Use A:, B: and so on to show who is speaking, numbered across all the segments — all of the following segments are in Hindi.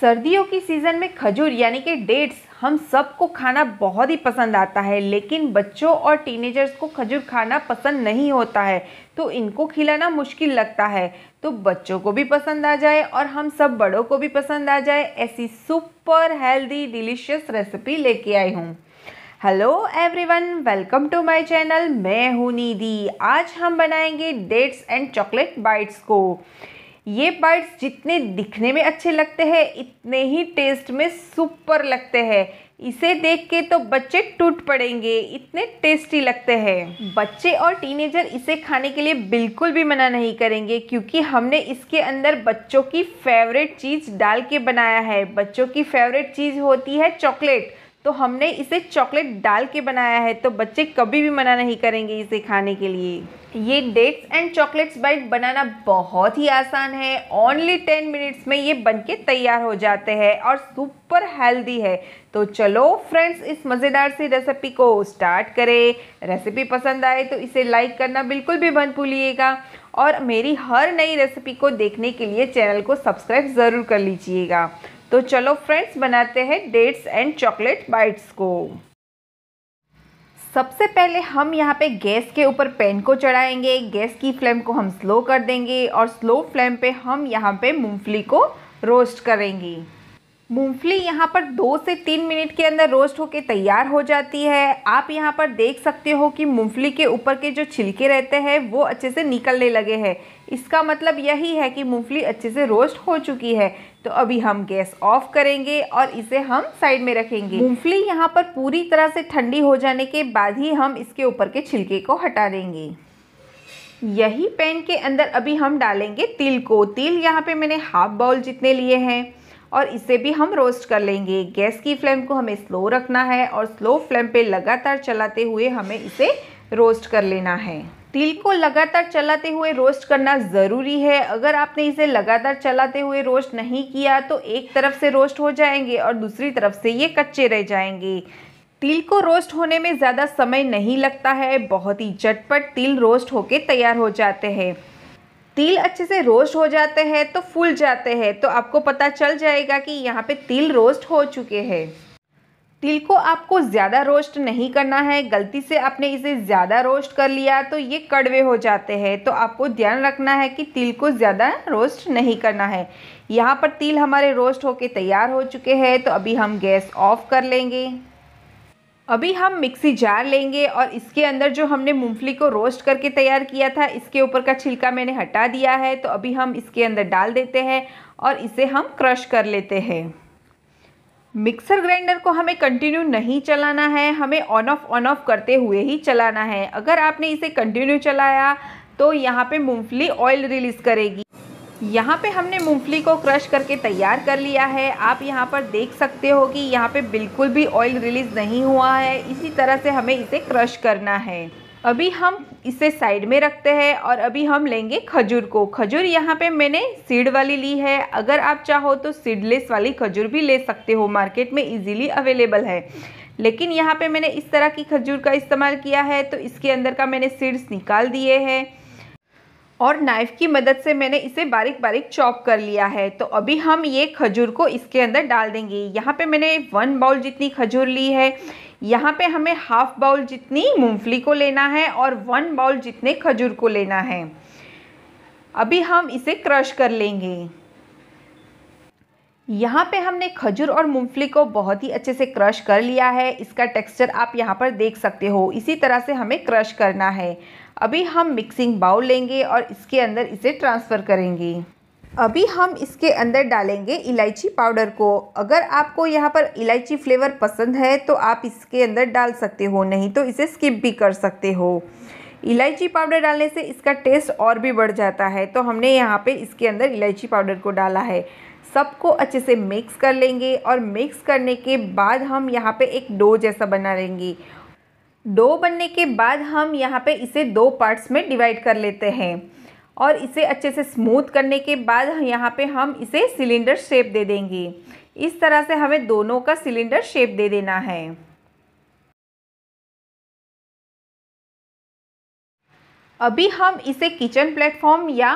A: सर्दियों की सीज़न में खजूर यानी कि डेट्स हम सबको खाना बहुत ही पसंद आता है लेकिन बच्चों और टीनेजर्स को खजूर खाना पसंद नहीं होता है तो इनको खिलाना मुश्किल लगता है तो बच्चों को भी पसंद आ जाए और हम सब बड़ों को भी पसंद आ जाए ऐसी सुपर हेल्दी डिलीशियस रेसिपी लेके आई हूँ hello everyone welcome to my channel मैं हूँ निधि आज हम बनाएंगे डेट्स एंड चॉकलेट बाइट्स को ये बर्ड्स जितने दिखने में अच्छे लगते हैं इतने ही टेस्ट में सुपर लगते हैं इसे देख के तो बच्चे टूट पड़ेंगे इतने टेस्टी लगते हैं बच्चे और टीनेजर इसे खाने के लिए बिल्कुल भी मना नहीं करेंगे क्योंकि हमने इसके अंदर बच्चों की फेवरेट चीज़ डाल के बनाया है बच्चों की फेवरेट चीज़ होती है चॉकलेट तो हमने इसे चॉकलेट डाल के बनाया है तो बच्चे कभी भी मना नहीं करेंगे इसे खाने के लिए ये डेट्स एंड चॉकलेट्स बाइट बनाना बहुत ही आसान है ओनली टेन मिनट्स में ये बनके तैयार हो जाते हैं और सुपर हेल्दी है तो चलो फ्रेंड्स इस मज़ेदार सी रेसिपी को स्टार्ट करें रेसिपी पसंद आए तो इसे लाइक करना बिल्कुल भी बंद भूलिएगा और मेरी हर नई रेसिपी को देखने के लिए चैनल को सब्सक्राइब ज़रूर कर लीजिएगा तो चलो फ्रेंड्स बनाते हैं डेट्स एंड चॉकलेट बाइट्स को सबसे पहले हम यहाँ पे गैस के ऊपर पैन को चढ़ाएंगे गैस की फ्लेम को हम स्लो कर देंगे और स्लो फ्लेम पे हम यहाँ पे मूंगफली को रोस्ट करेंगे मूंगफली यहाँ पर दो से तीन मिनट के अंदर रोस्ट होकर तैयार हो जाती है आप यहाँ पर देख सकते हो कि मूंगफली के ऊपर के जो छिलके रहते हैं वो अच्छे से निकलने लगे हैं इसका मतलब यही है कि मूंगफली अच्छे से रोस्ट हो चुकी है तो अभी हम गैस ऑफ करेंगे और इसे हम साइड में रखेंगे मूंगफली यहाँ पर पूरी तरह से ठंडी हो जाने के बाद ही हम इसके ऊपर के छिलके को हटा देंगे यही पैन के अंदर अभी हम डालेंगे तिल को तिल यहाँ पे मैंने हाफ बाउल जितने लिए हैं और इसे भी हम रोस्ट कर लेंगे गैस की फ्लेम को हमें स्लो रखना है और स्लो फ्लेम पे लगातार चलाते हुए हमें इसे रोस्ट कर लेना है तिल को लगातार चलाते हुए रोस्ट करना ज़रूरी है अगर आपने इसे लगातार चलाते हुए रोस्ट नहीं किया तो एक तरफ से रोस्ट हो जाएंगे और दूसरी तरफ से ये कच्चे रह जाएंगे तिल को रोस्ट होने में ज़्यादा समय नहीं लगता है बहुत ही झटपट तिल रोस्ट होके तैयार हो जाते हैं तिल अच्छे से रोस्ट हो जाते हैं तो फूल जाते हैं तो आपको पता चल जाएगा कि यहाँ पे तिल रोस्ट हो चुके हैं तिल को आपको ज़्यादा रोस्ट नहीं करना है गलती से आपने इसे ज़्यादा रोस्ट कर लिया तो ये कड़वे हो जाते हैं तो आपको ध्यान रखना है कि तिल को ज़्यादा रोस्ट नहीं करना है यहाँ पर तिल हमारे रोस्ट होके तैयार हो चुके हैं तो अभी हम गैस ऑफ कर लेंगे अभी हम मिक्सी जार लेंगे और इसके अंदर जो हमने मूंगफली को रोस्ट करके तैयार किया था इसके ऊपर का छिलका मैंने हटा दिया है तो अभी हम इसके अंदर डाल देते हैं और इसे हम क्रश कर लेते हैं मिक्सर ग्राइंडर को हमें कंटिन्यू नहीं चलाना है हमें ऑन ऑफ ऑन ऑफ करते हुए ही चलाना है अगर आपने इसे कंटिन्यू चलाया तो यहाँ पे मूंगफली ऑयल रिलीज़ करेगी यहाँ पे हमने मूंगफली को क्रश करके तैयार कर लिया है आप यहाँ पर देख सकते हो कि यहाँ पे बिल्कुल भी ऑयल रिलीज़ नहीं हुआ है इसी तरह से हमें इसे क्रश करना है अभी हम इसे साइड में रखते हैं और अभी हम लेंगे खजूर को खजूर यहाँ पे मैंने सीड वाली ली है अगर आप चाहो तो सीडलेस वाली खजूर भी ले सकते हो मार्केट में इजीली अवेलेबल है लेकिन यहाँ पे मैंने इस तरह की खजूर का इस्तेमाल किया है तो इसके अंदर का मैंने सीड्स निकाल दिए हैं और नाइफ़ की मदद से मैंने इसे बारीक बारीक चॉप कर लिया है तो अभी हम ये खजूर को इसके अंदर डाल देंगे यहाँ पे मैंने वन बाउल जितनी खजूर ली है यहाँ पे हमें हाफ बाउल जितनी मूंगफली को लेना है और वन बाउल जितने खजूर को लेना है अभी हम इसे क्रश कर लेंगे यहाँ पे हमने खजूर और मूंगफली को बहुत ही अच्छे से क्रश कर लिया है इसका टेक्सचर आप यहाँ पर देख सकते हो इसी तरह से हमें क्रश करना है अभी हम मिक्सिंग बाउल लेंगे और इसके अंदर इसे ट्रांसफ़र करेंगे अभी हम इसके अंदर डालेंगे इलायची पाउडर को अगर आपको यहाँ पर इलायची फ्लेवर पसंद है तो आप इसके अंदर डाल सकते हो नहीं तो इसे स्किप भी कर सकते हो इलायची पाउडर डालने से इसका टेस्ट और भी बढ़ जाता है तो हमने यहाँ पे इसके अंदर इलायची पाउडर को डाला है सबको अच्छे से मिक्स कर लेंगे और मिक्स करने के बाद हम यहाँ पे एक डो जैसा बना लेंगे डो बनने के बाद हम यहाँ पे इसे दो पार्ट्स में डिवाइड कर लेते हैं और इसे अच्छे से स्मूथ करने के बाद यहाँ पे हम इसे सिलेंडर शेप दे देंगे इस तरह से हमें दोनों का सिलेंडर शेप दे देना है अभी हम इसे किचन प्लेटफॉर्म या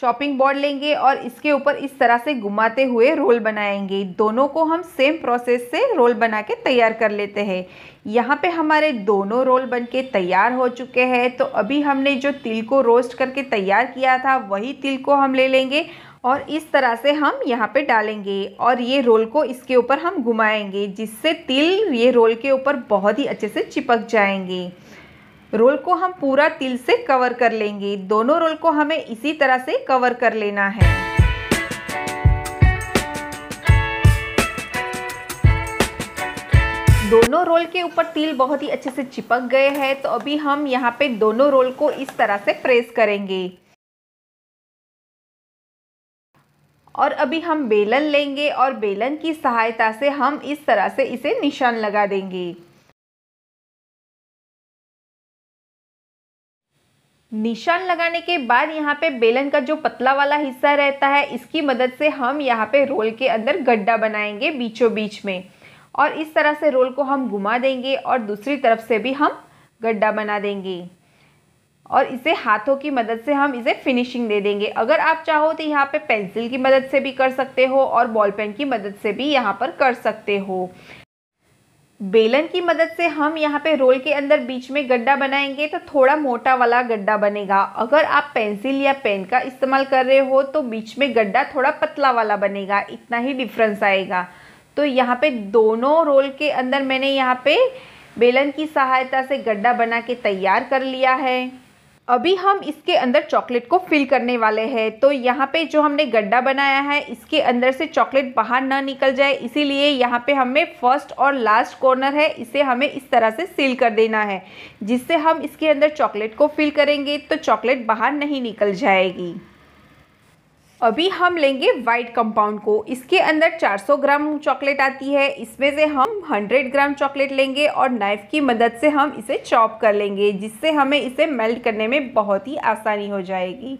A: चॉपिंग बोर्ड लेंगे और इसके ऊपर इस तरह से घुमाते हुए रोल बनाएंगे दोनों को हम सेम प्रोसेस से रोल बना के तैयार कर लेते हैं यहाँ पे हमारे दोनों रोल बन के तैयार हो चुके हैं तो अभी हमने जो तिल को रोस्ट करके तैयार किया था वही तिल को हम ले लेंगे और इस तरह से हम यहाँ पे डालेंगे और ये रोल को इसके ऊपर हम घुमाएंगे जिससे तिल ये रोल के ऊपर बहुत ही अच्छे से चिपक जाएंगे रोल को हम पूरा तिल से कवर कर लेंगे दोनों रोल को हमें इसी तरह से कवर कर लेना है दोनों रोल के ऊपर तिल बहुत ही अच्छे से चिपक गए हैं तो अभी हम यहाँ पे दोनों रोल को इस तरह से प्रेस करेंगे और अभी हम बेलन लेंगे और बेलन की सहायता से हम इस तरह से इसे निशान लगा देंगे निशान लगाने के बाद यहाँ पे बेलन का जो पतला वाला हिस्सा रहता है इसकी मदद से हम यहाँ पे रोल के अंदर गड्ढा बनाएंगे बीचों बीच में और इस तरह से रोल को हम घुमा देंगे और दूसरी तरफ से भी हम गड्ढा बना देंगे और इसे हाथों की मदद से हम इसे फिनिशिंग दे देंगे अगर आप चाहो तो यहाँ पे पेंसिल की मदद से भी कर सकते हो और बॉल पेन की मदद से भी यहाँ पर कर सकते हो बेलन की मदद से हम यहाँ पे रोल के अंदर बीच में गड्ढा बनाएंगे तो थोड़ा मोटा वाला गड्ढा बनेगा अगर आप पेंसिल या पेन का इस्तेमाल कर रहे हो तो बीच में गड्ढा थोड़ा पतला वाला बनेगा इतना ही डिफरेंस आएगा तो यहाँ पे दोनों रोल के अंदर मैंने यहाँ पे बेलन की सहायता से गड्ढा बना के तैयार कर लिया है अभी हम इसके अंदर चॉकलेट को फिल करने वाले हैं तो यहाँ पे जो हमने गड्ढा बनाया है इसके अंदर से चॉकलेट बाहर ना निकल जाए इसीलिए यहाँ पे हमें फर्स्ट और लास्ट कॉर्नर है इसे हमें इस तरह से सील कर देना है जिससे हम इसके अंदर चॉकलेट को फिल करेंगे तो चॉकलेट बाहर नहीं निकल जाएगी अभी हम लेंगे वाइट कंपाउंड को इसके अंदर 400 ग्राम चॉकलेट आती है इसमें से हम 100 ग्राम चॉकलेट लेंगे और नाइफ़ की मदद से हम इसे चॉप कर लेंगे जिससे हमें इसे मेल्ट करने में बहुत ही आसानी हो जाएगी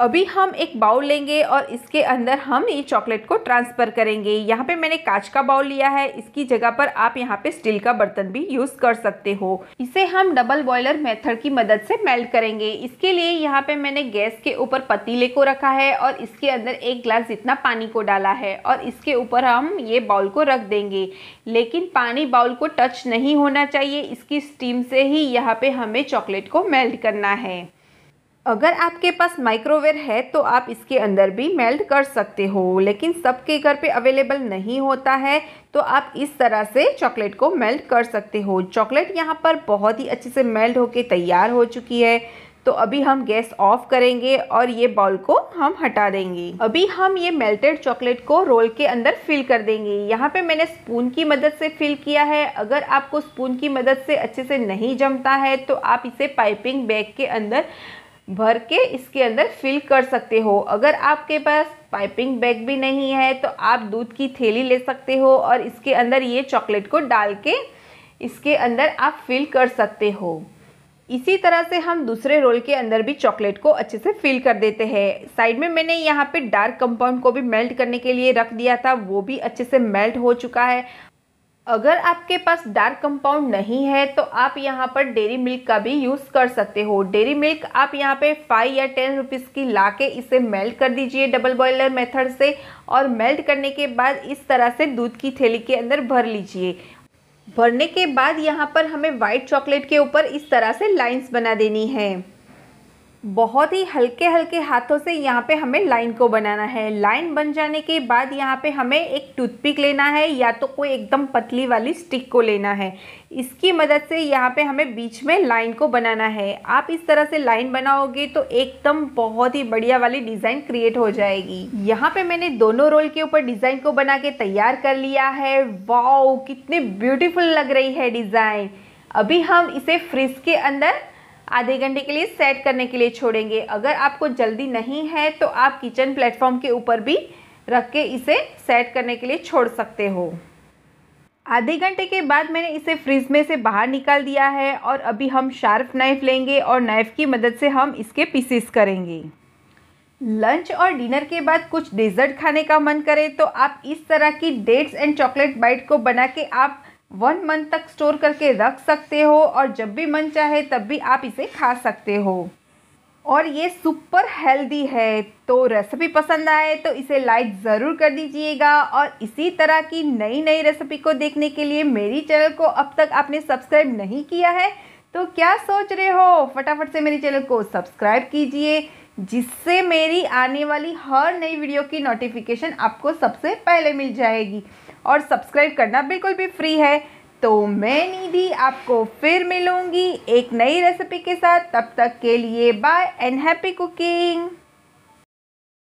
A: अभी हम एक बाउल लेंगे और इसके अंदर हम ये चॉकलेट को ट्रांसफ़र करेंगे यहाँ पे मैंने कांच का बाउल लिया है इसकी जगह पर आप यहाँ पे स्टील का बर्तन भी यूज़ कर सकते हो इसे हम डबल बॉयलर मेथड की मदद से मेल्ट करेंगे इसके लिए यहाँ पे मैंने गैस के ऊपर पतीले को रखा है और इसके अंदर एक ग्लास जितना पानी को डाला है और इसके ऊपर हम ये बाउल को रख देंगे लेकिन पानी बाउल को टच नहीं होना चाहिए इसकी स्टीम से ही यहाँ पर हमें चॉकलेट को मेल्ट करना है अगर आपके पास माइक्रोवेव है तो आप इसके अंदर भी मेल्ट कर सकते हो लेकिन सबके घर पे अवेलेबल नहीं होता है तो आप इस तरह से चॉकलेट को मेल्ट कर सकते हो चॉकलेट यहाँ पर बहुत ही अच्छे से मेल्ट होके तैयार हो चुकी है तो अभी हम गैस ऑफ करेंगे और ये बॉल को हम हटा देंगे अभी हम ये मेल्टेड चॉकलेट को रोल के अंदर फिल कर देंगे यहाँ पे मैंने स्पून की मदद से फिल किया है अगर आपको स्पून की मदद से अच्छे से नहीं जमता है तो आप इसे पाइपिंग बैग के अंदर भर के इसके अंदर फिल कर सकते हो अगर आपके पास पाइपिंग बैग भी नहीं है तो आप दूध की थैली ले सकते हो और इसके अंदर ये चॉकलेट को डाल के इसके अंदर आप फिल कर सकते हो इसी तरह से हम दूसरे रोल के अंदर भी चॉकलेट को अच्छे से फिल कर देते हैं साइड में मैंने यहाँ पे डार्क कंपाउंड को भी मेल्ट करने के लिए रख दिया था वो भी अच्छे से मेल्ट हो चुका है अगर आपके पास डार्क कंपाउंड नहीं है तो आप यहाँ पर डेरी मिल्क का भी यूज़ कर सकते हो डेरी मिल्क आप यहाँ पे फाइव या टेन रुपीज़ की ला के इसे मेल्ट कर दीजिए डबल बॉयलर मेथड से और मेल्ट करने के बाद इस तरह से दूध की थैली के अंदर भर लीजिए भरने के बाद यहाँ पर हमें वाइट चॉकलेट के ऊपर इस तरह से लाइन्स बना देनी है बहुत ही हल्के हल्के हाथों से यहाँ पे हमें लाइन को बनाना है लाइन बन जाने के बाद यहाँ पे हमें एक टूथपिक लेना है या तो कोई एकदम पतली वाली स्टिक को लेना है इसकी मदद से यहाँ पे हमें बीच में लाइन को बनाना है आप इस तरह से लाइन बनाओगे तो एकदम बहुत ही बढ़िया वाली डिज़ाइन क्रिएट हो जाएगी यहाँ पे मैंने दोनों रोल के ऊपर डिज़ाइन को बना के तैयार कर लिया है वाओ कितनी ब्यूटीफुल लग रही है डिज़ाइन अभी हम इसे फ्रिज के अंदर आधे घंटे के लिए सेट करने के लिए छोड़ेंगे अगर आपको जल्दी नहीं है तो आप किचन प्लेटफॉर्म के ऊपर भी रख के इसे सेट करने के लिए छोड़ सकते हो आधे घंटे के बाद मैंने इसे फ्रिज में से बाहर निकाल दिया है और अभी हम शार्प नाइफ लेंगे और नाइफ़ की मदद से हम इसके पीसेस करेंगे लंच और डिनर के बाद कुछ डेजर्ट खाने का मन करे तो आप इस तरह की डेट्स एंड चॉकलेट बाइट को बना के आप वन मंथ तक स्टोर करके रख सकते हो और जब भी मन चाहे तब भी आप इसे खा सकते हो और ये सुपर हेल्दी है तो रेसिपी पसंद आए तो इसे लाइक ज़रूर कर दीजिएगा और इसी तरह की नई नई रेसिपी को देखने के लिए मेरी चैनल को अब तक आपने सब्सक्राइब नहीं किया है तो क्या सोच रहे हो फटाफट से मेरे चैनल को सब्सक्राइब कीजिए जिससे मेरी आने वाली हर नई वीडियो की नोटिफिकेशन आपको सबसे पहले मिल जाएगी और सब्सक्राइब करना बिल्कुल भी फ्री है तो मैं निधि आपको फिर मिलूँगी एक नई रेसिपी के साथ तब तक के लिए बाय एंड हैप्पी कुकिंग